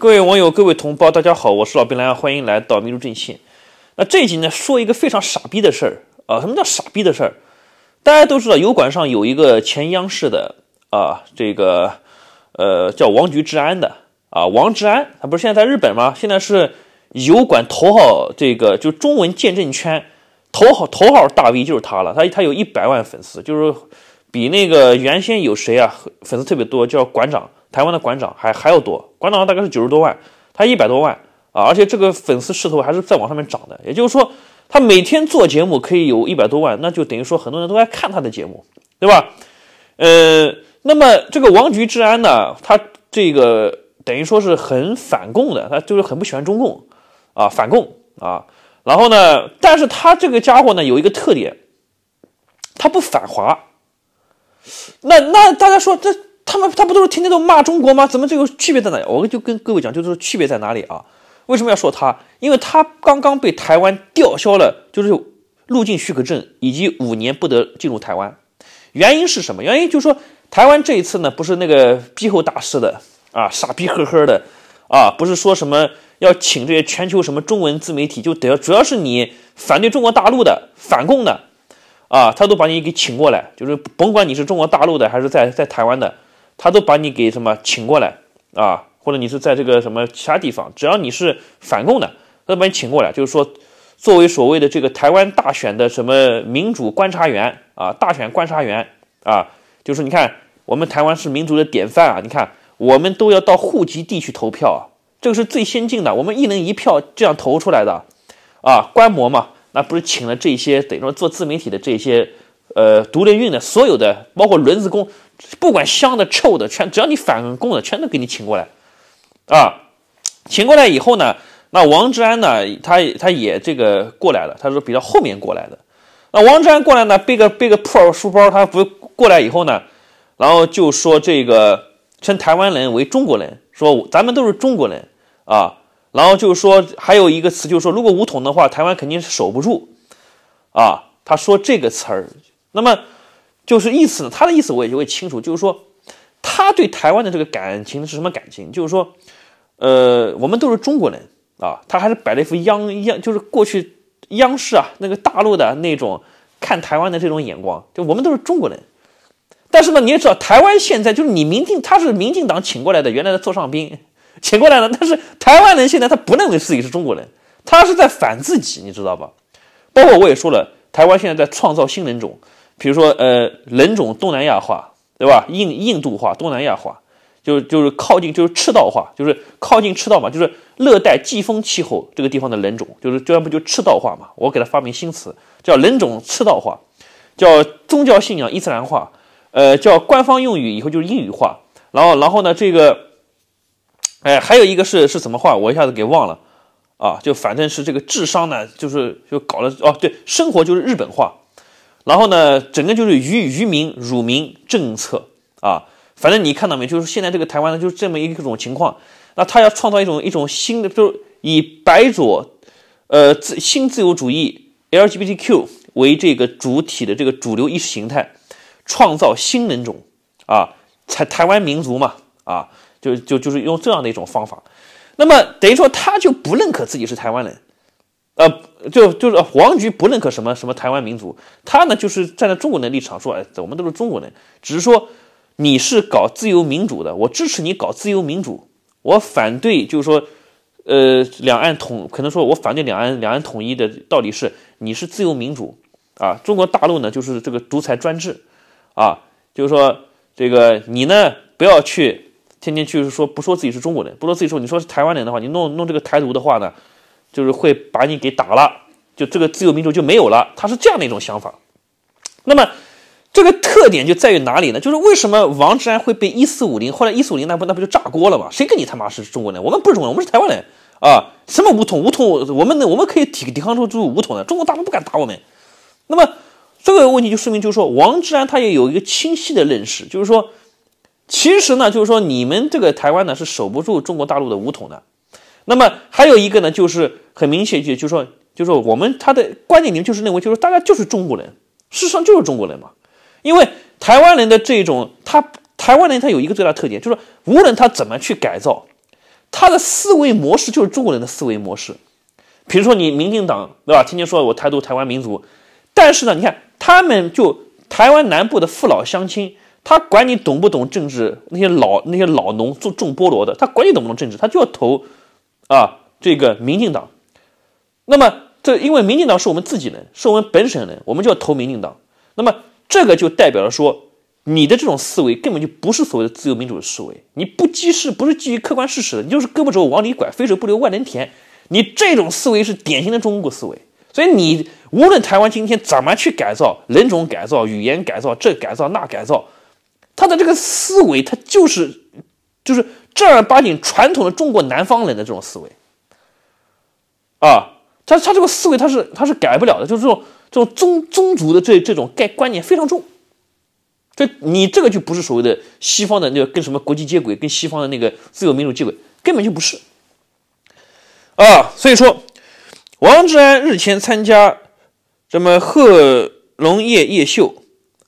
各位网友，各位同胞，大家好，我是老兵蓝，欢迎来到民族前线。那这一集呢，说一个非常傻逼的事儿啊。什么叫傻逼的事儿？大家都知道，油管上有一个前央视的啊，这个呃叫王菊治安的啊，王治安，他不是现在在日本吗？现在是油管头号这个就中文见证圈头号头号大 V 就是他了。他他有一百万粉丝，就是比那个原先有谁啊粉丝特别多，叫馆长。台湾的馆长还还要多，馆长大概是九十多万，他一百多万啊，而且这个粉丝势头还是在往上面涨的，也就是说他每天做节目可以有一百多万，那就等于说很多人都在看他的节目，对吧？呃，那么这个王菊治安呢，他这个等于说是很反共的，他就是很不喜欢中共啊，反共啊，然后呢，但是他这个家伙呢有一个特点，他不反华，那那大家说这？他们他不都是天天都骂中国吗？怎么这个区别在哪里？我就跟各位讲，就是区别在哪里啊？为什么要说他？因为他刚刚被台湾吊销了，就是入境许可证以及五年不得进入台湾。原因是什么？原因就是说台湾这一次呢，不是那个庇护大师的啊，傻逼呵呵的啊，不是说什么要请这些全球什么中文自媒体，就得主要是你反对中国大陆的反共的啊，他都把你给请过来，就是甭管你是中国大陆的还是在在台湾的。他都把你给什么请过来啊？或者你是在这个什么其他地方？只要你是反共的，他都把你请过来，就是说作为所谓的这个台湾大选的什么民主观察员啊，大选观察员啊，就是你看我们台湾是民主的典范啊，你看我们都要到户籍地去投票，啊，这个是最先进的，我们一人一票这样投出来的啊，观摩嘛，那不是请了这些等于说做自媒体的这些。呃，独立运的所有的，包括轮子工，不管香的臭的，全只要你反工的，全都给你请过来，啊，请过来以后呢，那王志安呢，他他也这个过来了，他说比较后面过来的。那王志安过来呢，背个背个破书包，他不过来以后呢，然后就说这个称台湾人为中国人，说咱们都是中国人啊，然后就是说还有一个词，就是说如果武统的话，台湾肯定是守不住啊，他说这个词儿。那么，就是意思呢？他的意思我也就会清楚，就是说，他对台湾的这个感情是什么感情？就是说，呃，我们都是中国人啊，他还是摆了一副央央，就是过去央视啊那个大陆的那种看台湾的这种眼光，就我们都是中国人。但是呢，你也知道，台湾现在就是你民进，他是民进党请过来的，原来的座上宾请过来的，但是台湾人现在他不认为自己是中国人，他是在反自己，你知道吧？包括我也说了，台湾现在在创造新人种。比如说，呃，人种东南亚化，对吧？印印度化、东南亚化，就就是靠近，就是赤道化，就是靠近赤道嘛，就是热带季风气候这个地方的人种，就是这样不就赤道化嘛？我给他发明新词，叫人种赤道化，叫宗教信仰伊斯兰化，呃，叫官方用语以后就是英语化，然后然后呢，这个，哎，还有一个是是什么话？我一下子给忘了，啊，就反正是这个智商呢，就是就搞了哦，对，生活就是日本化。然后呢，整个就是愚愚民辱民政策啊，反正你看到没就是现在这个台湾呢，就是这么一种情况。那他要创造一种一种新的，就是以白左，呃自新自由主义 LGBTQ 为这个主体的这个主流意识形态，创造新人种啊，台台湾民族嘛，啊，就就就是用这样的一种方法。那么等于说，他就不认可自己是台湾人。呃，就就是黄菊不认可什么什么台湾民族，他呢就是站在中国人的立场说，哎，我们都是中国人，只是说你是搞自由民主的，我支持你搞自由民主，我反对就是说，呃，两岸统可能说，我反对两岸两岸统一的道理是，你是自由民主啊，中国大陆呢就是这个独裁专制啊，就是说这个你呢不要去天天去说不说自己是中国人，不说自己说你说是台湾人的话，你弄弄这个台独的话呢。就是会把你给打了，就这个自由民主就没有了，他是这样的一种想法。那么这个特点就在于哪里呢？就是为什么王志安会被一四五零，后来一四五零那不那不就炸锅了吗？谁跟你他妈是中国人？我们不是中国，人，我们是台湾人啊！什么五统五统，我们能我们可以抵抵抗住住五统的，中国大陆不敢打我们。那么这个问题就说明，就是说王志安他也有一个清晰的认识，就是说，其实呢，就是说你们这个台湾呢是守不住中国大陆的五统的。那么还有一个呢，就是很明显，就就是说，就是说我们他的观点里面就是认为，就是大概就是中国人，事实上就是中国人嘛。因为台湾人的这种，他台湾人他有一个最大特点，就是无论他怎么去改造，他的思维模式就是中国人的思维模式。比如说你民进党对吧？天天说我台独、台湾民族，但是呢，你看他们就台湾南部的父老乡亲，他管你懂不懂政治，那些老那些老农做种菠萝的，他管你懂不懂政治，他就要投。啊，这个民进党，那么这因为民进党是我们自己人，是我们本省人，我们就要投民进党。那么这个就代表了说，你的这种思维根本就不是所谓的自由民主的思维，你不基事，不是基于客观事实的，你就是胳膊肘往里拐，肥水不流外人田。你这种思维是典型的中国思维，所以你无论台湾今天怎么去改造人种改造、语言改造，这改造那改造，他的这个思维他就是。就是正儿八经传统的中国南方人的这种思维，啊，他他这个思维他是他是改不了的，就是这种这种宗宗族的这这种概观念非常重，这你这个就不是所谓的西方的那个跟什么国际接轨，跟西方的那个自由民主接轨，根本就不是，啊，所以说王志安日前参加什么贺龙叶夜秀，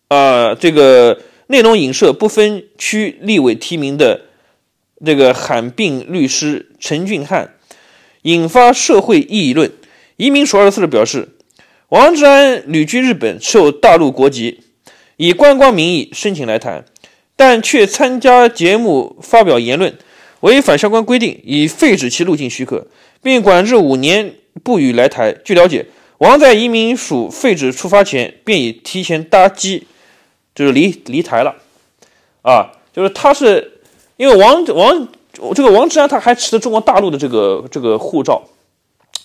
啊，这个内容影射不分区立委提名的。这个喊病律师陈俊汉，引发社会议论。移民署二十四日表示，王志安旅居日本，持有大陆国籍，以观光名义申请来台，但却参加节目发表言论，违反相关规定，已废止其入境许可，并管制五年不予来台。据了解，王在移民署废止出发前，便已提前搭机，就是离离台了。啊，就是他是。因为王王这个王志安他还持着中国大陆的这个这个护照，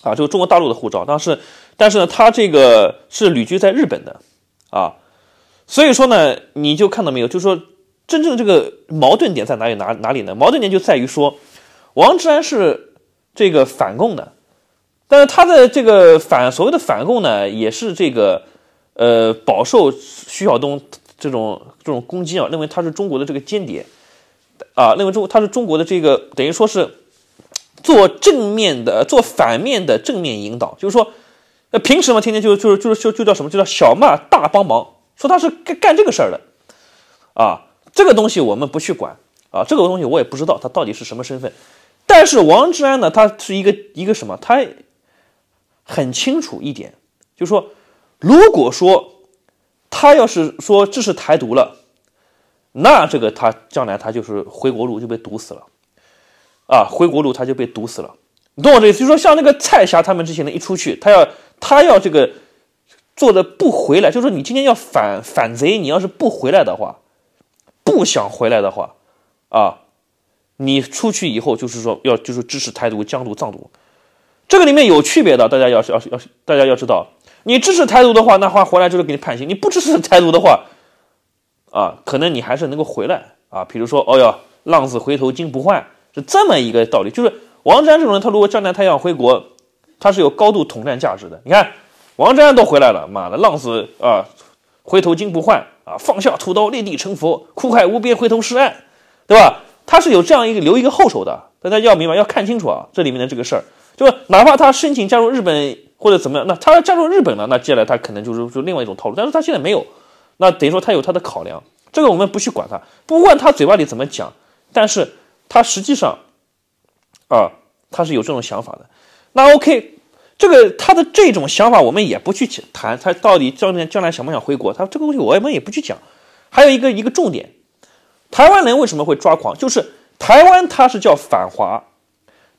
啊，就个中国大陆的护照。但是，但是呢，他这个是旅居在日本的，啊，所以说呢，你就看到没有？就是说，真正的这个矛盾点在哪？里哪哪里呢？矛盾点就在于说，王志安是这个反共的，但是他的这个反所谓的反共呢，也是这个呃，饱受徐晓东这种这种攻击啊，认为他是中国的这个间谍。啊，认为中他是中国的这个等于说是做正面的，做反面的正面引导，就是说，那平时嘛，天天就就就就就叫什么，就叫小骂大帮忙，说他是干干这个事儿的，啊，这个东西我们不去管啊，这个东西我也不知道他到底是什么身份，但是王志安呢，他是一个一个什么，他很清楚一点，就说，如果说他要是说这是台独了。那这个他将来他就是回国路就被堵死了，啊，回国路他就被堵死了，你懂我这意思？就说像那个蔡霞他们之前的一出去，他要他要这个做的不回来，就说你今天要反反贼，你要是不回来的话，不想回来的话，啊，你出去以后就是说要就是支持台独、疆独、藏独，这个里面有区别的，大家要是要是要是大家要知道，你支持台独的话，那话回来就是给你判刑；你不支持台独的话。啊，可能你还是能够回来啊。比如说，哦哟，浪子回头金不换，是这么一个道理。就是王占这种人，他如果站在他想回国，他是有高度统战价值的。你看，王占都回来了，妈的，浪子啊，回头金不换啊，放下屠刀立地成佛，苦海无边回头是岸，对吧？他是有这样一个留一个后手的。大家要明白，要看清楚啊，这里面的这个事儿，就是哪怕他申请加入日本或者怎么样，那他要加入日本了，那接下来他可能就是就另外一种套路，但是他现在没有。那等于说他有他的考量，这个我们不去管他，不管他嘴巴里怎么讲，但是他实际上，啊，他是有这种想法的。那 OK，这个他的这种想法我们也不去谈，他到底将来将来想不想回国，他这个东西我们也不去讲。还有一个一个重点，台湾人为什么会抓狂？就是台湾他是叫反华，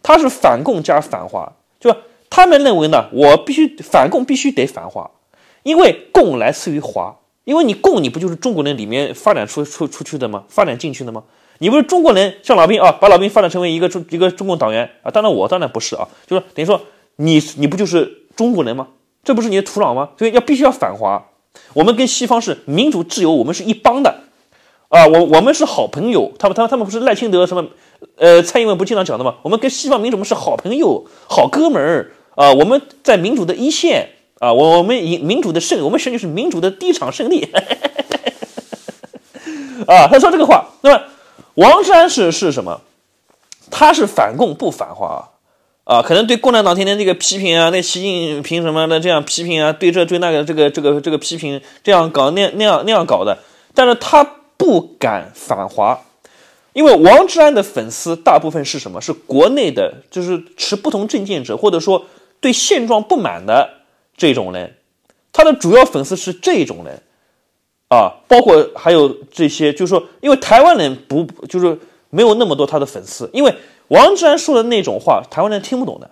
他是反共加反华，就他们认为呢，我必须反共必须得反华，因为共来自于华。因为你共你不就是中国人里面发展出出出去的吗？发展进去的吗？你不是中国人，像老兵啊，把老兵发展成为一个中一个中共党员啊？当然我当然不是啊，就是等于说你你不就是中国人吗？这不是你的土壤吗？所以要必须要反华。我们跟西方是民主自由，我们是一帮的，啊，我我们是好朋友。他们他们他们不是赖清德什么，呃，蔡英文不经常讲的吗？我们跟西方民主们是好朋友，好哥们儿啊，我们在民主的一线。啊，我我们民民主的胜利，我们选举是民主的第一场胜利。啊，他说这个话。那么，王志安是是什么？他是反共不反华啊？啊，可能对共产党天天这个批评啊，那习近平什么的这样批评啊，对这对那个这个这个这个批评这样搞那那样那样搞的。但是他不敢反华，因为王志安的粉丝大部分是什么？是国内的，就是持不同政见者，或者说对现状不满的。这种人，他的主要粉丝是这种人啊，包括还有这些，就是说，因为台湾人不就是没有那么多他的粉丝，因为王志安说的那种话，台湾人听不懂的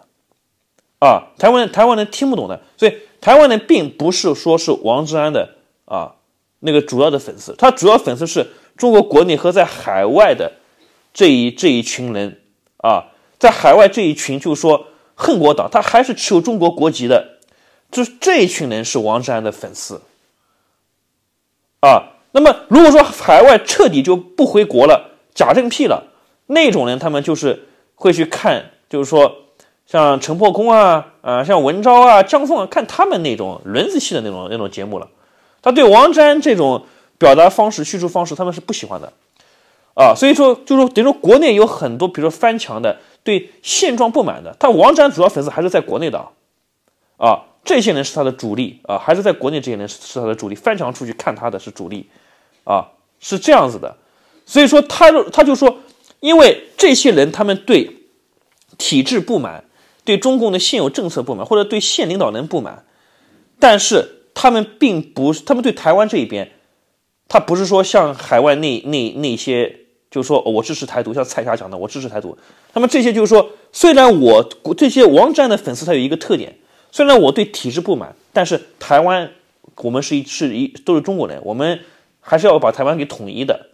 啊，台湾台湾人听不懂的，所以台湾人并不是说是王志安的啊那个主要的粉丝，他主要粉丝是中国国内和在海外的这一这一群人啊，在海外这一群就是说恨国党，他还是持有中国国籍的。就是这一群人是王安的粉丝，啊，那么如果说海外彻底就不回国了，假正屁了，那种人他们就是会去看，就是说像陈破空啊，啊，像文昭啊、江峰啊，看他们那种轮子戏的那种那种节目了。他对王安这种表达方式、叙述方式他们是不喜欢的，啊，所以说就是等于说国内有很多，比如说翻墙的、对现状不满的，但王安主要粉丝还是在国内的，啊。这些人是他的主力啊，还是在国内？这些人是是他的主力，翻墙出去看他的，是主力，啊，是这样子的。所以说，他他就说，因为这些人他们对体制不满，对中共的现有政策不满，或者对县领导人不满，但是他们并不，他们对台湾这一边，他不是说像海外那那那些，就是说我支持台独，像蔡霞讲的，我支持台独。那么这些就是说，虽然我这些王战的粉丝，他有一个特点。虽然我对体制不满，但是台湾我们是一是一都是中国人，我们还是要把台湾给统一的。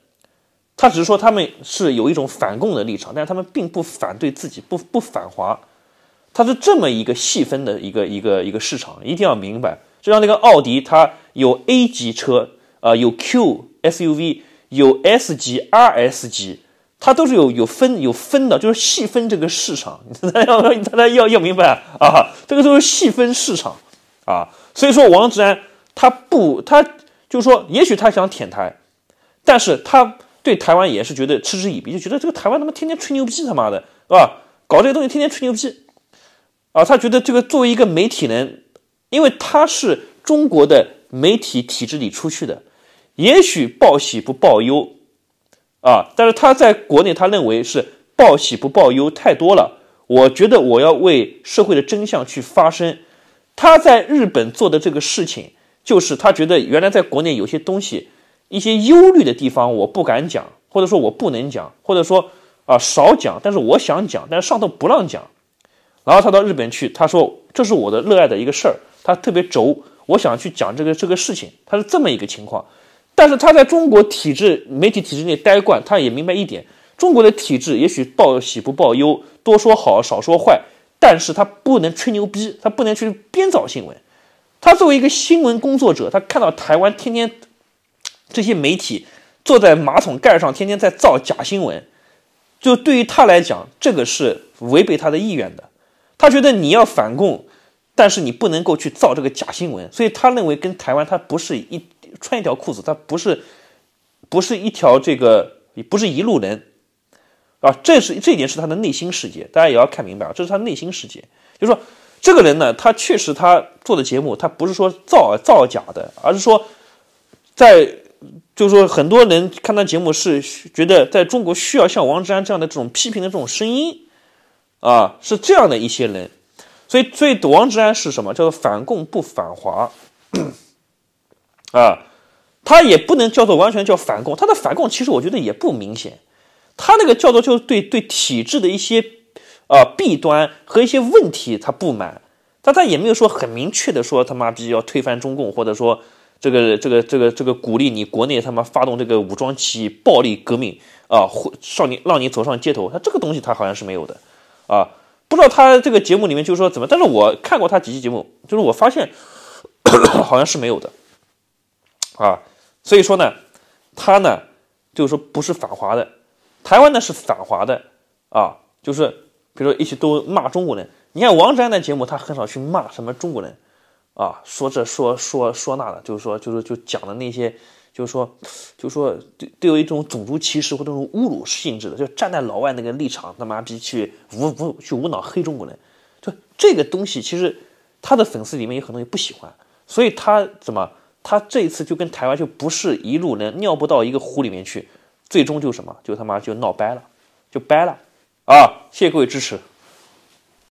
他只是说他们是有一种反共的立场，但是他们并不反对自己不不反华，他是这么一个细分的一个一个一个市场，一定要明白。就像那个奥迪，它有 A 级车，啊有 Q SUV，有 S 级、R S 级。他都是有有分有分的，就是细分这个市场，你要你他他要要明白啊，这个都是细分市场啊，所以说王志安他不他就是说，也许他想舔台，但是他对台湾也是觉得嗤之以鼻，就觉得这个台湾他妈天天吹牛逼，他妈的是吧？搞这些东西天天吹牛逼啊，他觉得这个作为一个媒体人，因为他是中国的媒体体制里出去的，也许报喜不报忧。啊！但是他在国内，他认为是报喜不报忧太多了。我觉得我要为社会的真相去发声。他在日本做的这个事情，就是他觉得原来在国内有些东西、一些忧虑的地方，我不敢讲，或者说我不能讲，或者说啊少讲。但是我想讲，但是上头不让讲。然后他到日本去，他说这是我的热爱的一个事儿，他特别轴，我想去讲这个这个事情。他是这么一个情况。但是他在中国体制、媒体体制内待惯，他也明白一点：中国的体制也许报喜不报忧，多说好，少说坏。但是他不能吹牛逼，他不能去编造新闻。他作为一个新闻工作者，他看到台湾天天这些媒体坐在马桶盖上，天天在造假新闻，就对于他来讲，这个是违背他的意愿的。他觉得你要反共，但是你不能够去造这个假新闻。所以他认为跟台湾他不是一。穿一条裤子，他不是，不是一条这个，不是一路人，啊，这是这一点是他的内心世界，大家也要看明白啊，这是他内心世界。就是说，这个人呢，他确实他做的节目，他不是说造造假的，而是说，在就是说很多人看他节目是觉得在中国需要像王志安这样的这种批评的这种声音，啊，是这样的一些人。所以，所以王志安是什么？叫做反共不反华。啊，他也不能叫做完全叫反共，他的反共其实我觉得也不明显，他那个叫做就对对体制的一些啊弊端和一些问题他不满，但他也没有说很明确的说他妈逼要推翻中共，或者说这个这个这个这个鼓励你国内他妈发动这个武装起义、暴力革命啊，或少你让你走上街头，他这个东西他好像是没有的，啊，不知道他这个节目里面就是说怎么，但是我看过他几期节目，就是我发现 好像是没有的。啊，所以说呢，他呢，就是说不是反华的，台湾呢是反华的，啊，就是比如说一起都骂中国人。你看王占的节目，他很少去骂什么中国人，啊，说这说说说那的，就是说就是就讲的那些，就是说就是说对对有一种种族歧视或者种侮辱性质的，就站在老外那个立场，他妈逼去无无去无脑黑中国人，就这个东西其实他的粉丝里面有很多人不喜欢，所以他怎么？他这一次就跟台湾就不是一路人，尿不到一个壶里面去，最终就什么，就他妈就闹掰了，就掰了，啊！谢谢各位支持。